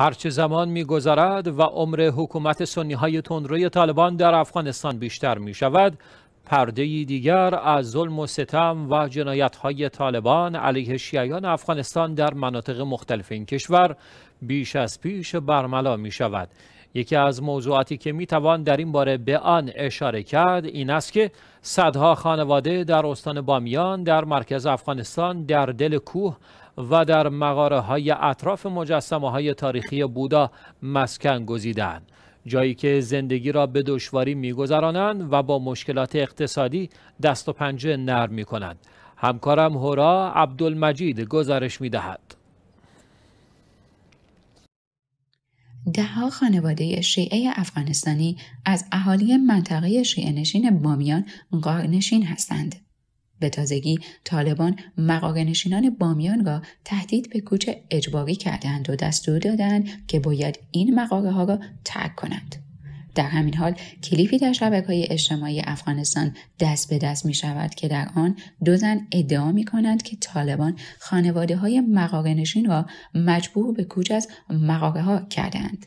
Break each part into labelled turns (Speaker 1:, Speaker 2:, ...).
Speaker 1: هرچه زمان میگذرد و عمر حکومت سنی های تندروی طالبان در افغانستان بیشتر می شود پرده دیگر از ظلم و ستم و جنایت های طالبان علیه شیعیان افغانستان در مناطق مختلف این کشور بیش از پیش برملا می شود یکی از موضوعاتی که می توان در این باره به آن اشاره کرد این است که صدها خانواده در استان بامیان در مرکز افغانستان در دل کوه و در مغاره های اطراف مجسمه های تاریخی بودا مسکن گزیدند جایی که زندگی را به دشواری میگذرانند و با مشکلات اقتصادی دست و پنجه نرم می کنند همکارم هورا عبدالمجید گزارش می دهد
Speaker 2: دهها خانواده شیعه افغانستانی از اهالی منطقه شیعه نشین بامیان نشین هستند. به تازگی طالبان مقاگنشینان بامیان را تهدید به کوچ اجباری کردند و دستور دادند که باید این مقاره ها را ترک کنند. در همین حال کلیپی در شبکه های اجتماعی افغانستان دست به دست می شود که در آن دو زن ادعا می کنند که طالبان خانواده های نشین را مجبور به کوچ از مقاقه ها کردند.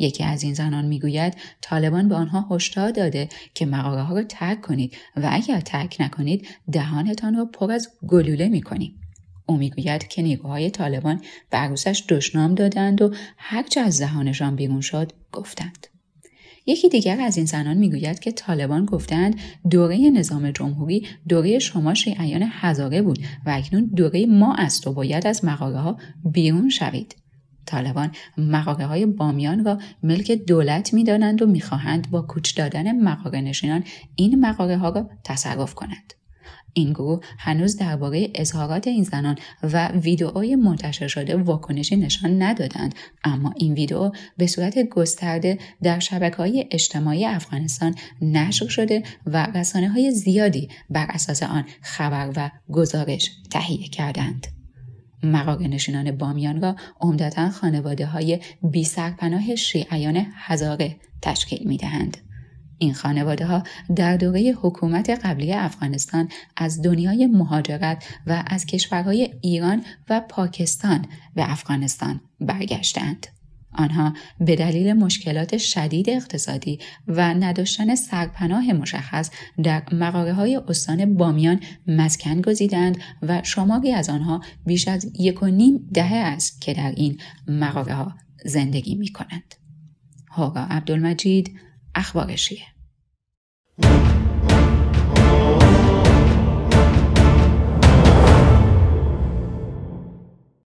Speaker 2: یکی از این زنان میگوید طالبان به آنها هشدار داده که مغازه ها را ترک کنید و اگر ترک نکنید دهانتان را پر از گلوله میکنیم او میگوید که نیروهای طالبان به عروسش دشنام دادند و هرچه از دهانشان بیرون شد گفتند یکی دیگر از این زنان میگوید که طالبان گفتند دوره نظام جمهوری دوره شما شیعیان هزاره بود و اکنون دوره ما است و باید از مغاره ها بیرون شوید طالبان مقاقه های بامیان را ملک دولت می دانند و می با کوچ دادن مقاقه نشینان این مقاقه ها را تصرف کنند. این گروه هنوز درباره اظهارات این زنان و ویدئوهای منتشر شده واکنشی نشان ندادند اما این ویدئو به صورت گسترده در شبکه های اجتماعی افغانستان نشر شده و رسانه های زیادی بر اساس آن خبر و گزارش تهیه کردند. مقاله نشینان بامیان را عمدتا خانواده های بی سرپناه شیعیان هزاره تشکیل می دهند. این خانواده ها در دوره حکومت قبلی افغانستان از دنیای مهاجرت و از کشورهای ایران و پاکستان به افغانستان برگشتند. آنها به دلیل مشکلات شدید اقتصادی و نداشتن سرپناه مشخص در مقاره های استان بامیان مسکن گزیدند و شماری از آنها بیش از یک و نیم دهه است که در این مقاره ها زندگی می کنند. هورا عبدالمجید اخبارشیه